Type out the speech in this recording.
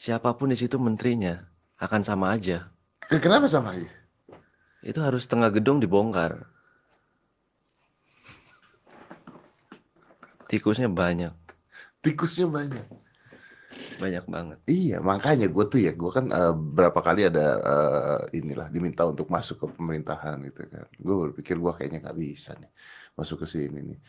siapapun di situ menterinya akan sama aja. Eh, kenapa sama aja? Itu harus setengah gedung dibongkar. Tikusnya banyak. Tikusnya banyak. Banyak banget. Iya, makanya gue tuh ya, gue kan uh, berapa kali ada uh, inilah diminta untuk masuk ke pemerintahan gitu kan. Gue berpikir gue kayaknya nggak bisa nih masuk ke sini nih